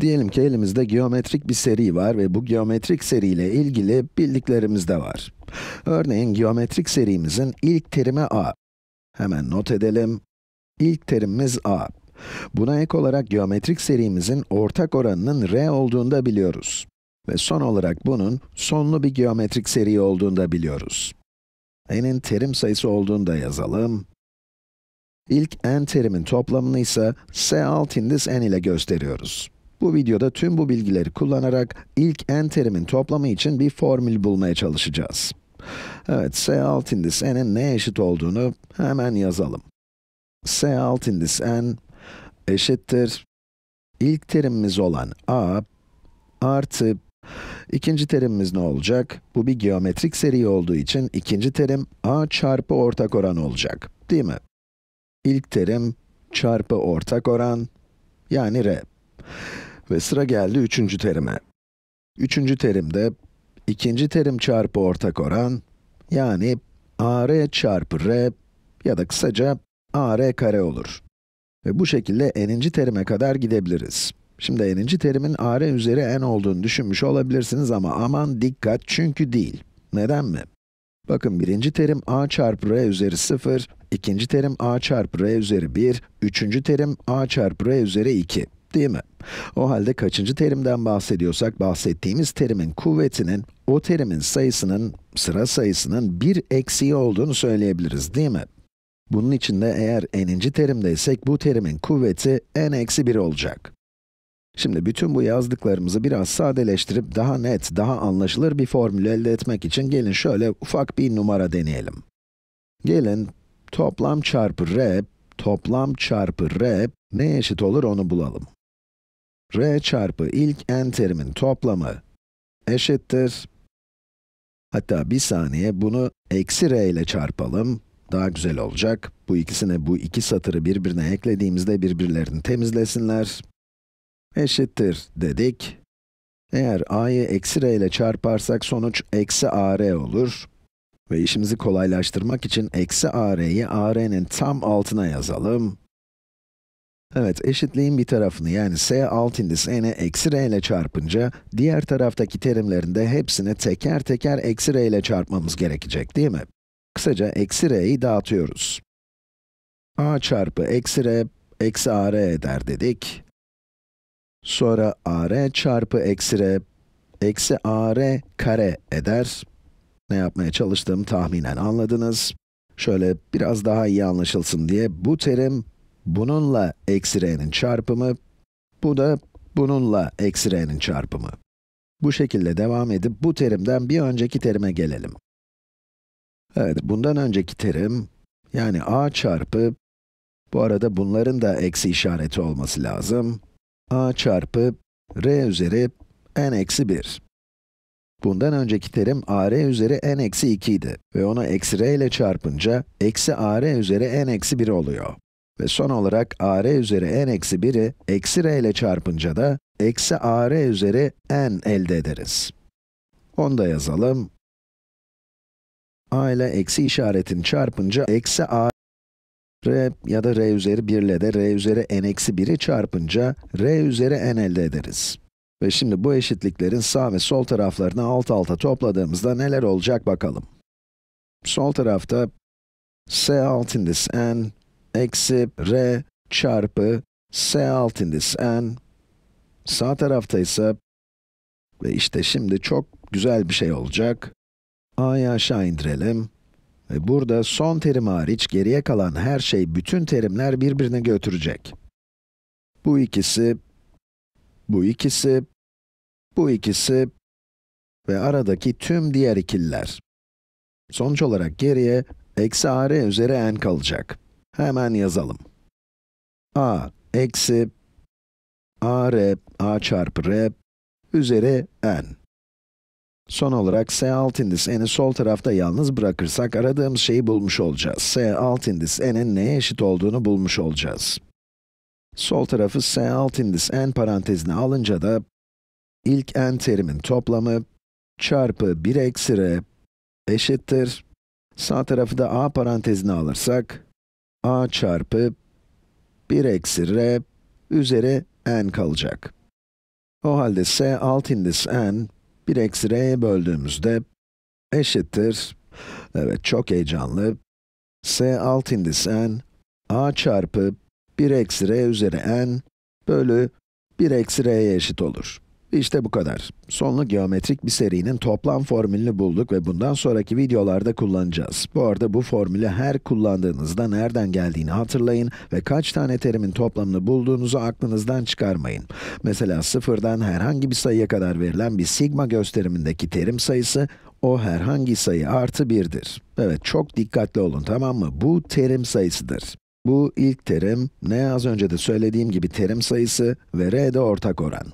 Diyelim ki elimizde geometrik bir seri var ve bu geometrik seriyle ilgili bildiklerimiz de var. Örneğin geometrik serimizin ilk terimi a. Hemen not edelim. İlk terimimiz a. Buna ek olarak geometrik serimizin ortak oranının r olduğunu da biliyoruz. Ve son olarak bunun sonlu bir geometrik seri olduğunu da biliyoruz. n'in terim sayısı olduğunu da yazalım. İlk n terimin toplamını ise s alt indis n ile gösteriyoruz. Bu videoda tüm bu bilgileri kullanarak ilk n terimin toplamı için bir formül bulmaya çalışacağız. Evet, S alt indis n'in ne eşit olduğunu hemen yazalım. S alt indis n eşittir. İlk terimimiz olan a artı ikinci terimimiz ne olacak? Bu bir geometrik seri olduğu için ikinci terim a çarpı ortak oran olacak, değil mi? İlk terim çarpı ortak oran yani r. Ve sıra geldi üçüncü terime. Üçüncü terimde ikinci terim çarpı ortak oran, yani AR çarpı R ya da kısaca AR kare olur. Ve bu şekilde n'inci terime kadar gidebiliriz. Şimdi n'inci terimin AR üzeri n olduğunu düşünmüş olabilirsiniz ama aman dikkat çünkü değil. Neden mi? Bakın birinci terim a çarpı r üzeri 0, ikinci terim a çarpı r üzeri 1, üçüncü terim a çarpı r üzeri 2 değil mi? O halde kaçıncı terimden bahsediyorsak bahsettiğimiz terimin kuvvetinin o terimin sayısının, sıra sayısının bir eksiği olduğunu söyleyebiliriz değil mi? Bunun için de eğer n'inci terimdeysek bu terimin kuvveti n eksi 1 olacak. Şimdi bütün bu yazdıklarımızı biraz sadeleştirip daha net, daha anlaşılır bir formül elde etmek için gelin şöyle ufak bir numara deneyelim. Gelin toplam çarpı r, toplam çarpı r ne eşit olur onu bulalım r çarpı ilk n terimin toplamı eşittir. Hatta bir saniye bunu eksi r ile çarpalım. Daha güzel olacak. Bu ikisine bu iki satırı birbirine eklediğimizde birbirlerini temizlesinler. Eşittir dedik. Eğer a'yı eksi r ile çarparsak sonuç eksi ar olur. Ve işimizi kolaylaştırmak için eksi ar'yi ar'nin tam altına yazalım. Evet, eşitliğin bir tarafını yani s alt indis n'e eksi r ile çarpınca, diğer taraftaki terimlerin de hepsini teker teker eksi r ile çarpmamız gerekecek değil mi? Kısaca eksi r'yi dağıtıyoruz. a çarpı eksi r, eksi ar eder dedik. Sonra ar çarpı eksi r, eksi ar kare eder. Ne yapmaya çalıştığımı tahminen anladınız. Şöyle biraz daha iyi anlaşılsın diye bu terim bununla eksi r'nin çarpımı, bu da bununla eksi r'nin çarpımı. Bu şekilde devam edip bu terimden bir önceki terime gelelim. Evet, bundan önceki terim, yani a çarpı, bu arada bunların da eksi işareti olması lazım, a çarpı r üzeri n eksi 1. Bundan önceki terim ar üzeri n eksi 2 idi ve onu eksi r ile çarpınca eksi ar üzeri n eksi 1 oluyor. Ve son olarak ar üzeri n eksi 1'i eksi r ile çarpınca da eksi ar üzeri n elde ederiz. Onu da yazalım. a ile eksi işaretini çarpınca eksi a r ya da r üzeri 1 ile de r üzeri n eksi 1'i çarpınca r üzeri n elde ederiz. Ve şimdi bu eşitliklerin sağ ve sol taraflarını alt alta topladığımızda neler olacak bakalım. Sol tarafta s alt indis n eksi r çarpı s alt indis n. Sağ tarafta ise ve işte şimdi çok güzel bir şey olacak. a'yı aşağı indirelim. Ve burada son terim hariç geriye kalan her şey, bütün terimler birbirine götürecek. Bu ikisi, bu ikisi, bu ikisi ve aradaki tüm diğer ikiller Sonuç olarak geriye eksi r üzeri n kalacak. Hemen yazalım. a eksi a rep, a çarpı rep üzeri n. Son olarak s alt indis n'i sol tarafta yalnız bırakırsak aradığımız şeyi bulmuş olacağız. s alt indis n'in neye eşit olduğunu bulmuş olacağız. Sol tarafı s alt indis n parantezine alınca da ilk n terimin toplamı çarpı 1 eksi r eşittir. Sağ tarafı da a parantezine alırsak a çarpı 1 eksi r üzeri n kalacak. O halde s alt indis n 1 eksi r'ye böldüğümüzde eşittir, evet çok heyecanlı, s alt indis n a çarpı 1 eksi r üzeri n bölü 1 eksi r'ye eşit olur. İşte bu kadar. Sonlu geometrik bir serinin toplam formülünü bulduk ve bundan sonraki videolarda kullanacağız. Bu arada bu formülü her kullandığınızda nereden geldiğini hatırlayın ve kaç tane terimin toplamını bulduğunuzu aklınızdan çıkarmayın. Mesela sıfırdan herhangi bir sayıya kadar verilen bir sigma gösterimindeki terim sayısı, o herhangi sayı artı 1'dir. Evet, çok dikkatli olun tamam mı? Bu terim sayısıdır. Bu ilk terim, ne az önce de söylediğim gibi terim sayısı ve r de ortak oran.